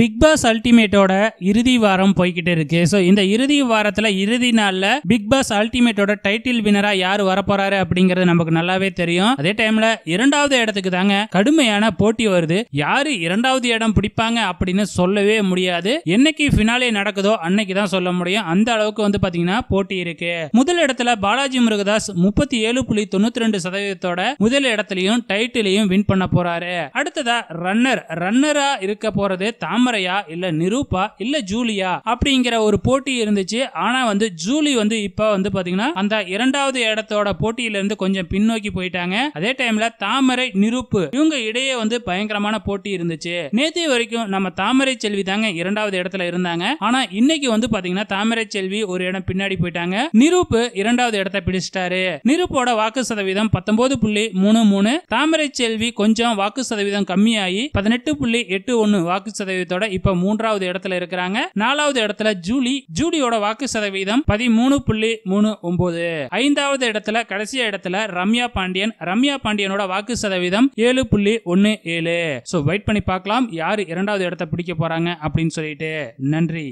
big Boss அல்டிமேட்டோட இறுதி வாரம் போய்கிட்டு இருக்கு ஸோ இந்த இறுதி வாரத்தில் இறுதி நாளில் பிக் பாஸ் அல்டிமேட்டோட டைட்டில் வினரா யார் வரப்போறாரு அப்படிங்கிறது நமக்கு நல்லாவே தெரியும் அதே டைம்ல இரண்டாவது இடத்துக்கு தாங்க கடுமையான போட்டி வருது யாரு இரண்டாவது இடம் பிடிப்பாங்க அப்படின்னு சொல்லவே முடியாது என்னைக்கு ஃபினாலே நடக்குதோ அன்னைக்கு தான் சொல்ல முடியும் அந்த அளவுக்கு வந்து பாத்தீங்கன்னா போட்டி இருக்கு முதல் இடத்துல பாலாஜி முருகதாஸ் முப்பத்தி ஏழு புள்ளி தொண்ணூத்தி ரெண்டு சதவீதத்தோட முதல் இடத்துலையும் டைட்டிலையும் வின் பண்ண போறாரு அடுத்ததா ரன்னர் ரன்னரா இருக்க போறது தாமரை தாமரையா இல்ல நிரூபா இல்ல ஜூலியா அப்படிங்கிற ஒரு போட்டி இருந்துச்சு ஆனா வந்து ஜூலி வந்து இப்போ வந்து பாத்தீங்கன்னா அந்த இரண்டாவது இடத்தோட போட்டியில இருந்து கொஞ்சம் பின்னோக்கி போயிட்டாங்க அதே டைம்ல தாமரை நிரூப்பு இவங்க இடையே வந்து பயங்கரமான போட்டி இருந்துச்சு நேத்தி வரைக்கும் நம்ம தாமரை செல்வி தாங்க இரண்டாவது இடத்துல இருந்தாங்க ஆனா இன்னைக்கு வந்து பாத்தீங்கன்னா தாமரை செல்வி ஒரு இடம் பின்னாடி போயிட்டாங்க நிரூப்பு இரண்டாவது இடத்தை பிடிச்சிட்டாரு நிரூப்போட வாக்கு சதவீதம் பத்தொன்பது புள்ளி மூணு மூணு தாமரை செல்வி கொஞ்சம் வாக்கு சதவீதம் கம்மியாகி பதினெட்டு புள்ளி எட்டு ஒன்னு வாக்கு சதவீதத்தோட சதவீதத்தோட இப்ப மூன்றாவது இடத்துல இருக்கிறாங்க நாலாவது இடத்துல ஜூலி ஜூலியோட வாக்கு சதவீதம் பதிமூணு புள்ளி மூணு ஒன்பது ஐந்தாவது இடத்துல கடைசி இடத்துல ரம்யா பாண்டியன் ரம்யா பாண்டியனோட வாக்கு சதவீதம் ஏழு புள்ளி ஒன்னு ஏழு சோ வெயிட் பண்ணி பார்க்கலாம் யாரு இரண்டாவது இடத்த பிடிக்க போறாங்க அப்படின்னு சொல்லிட்டு நன்றி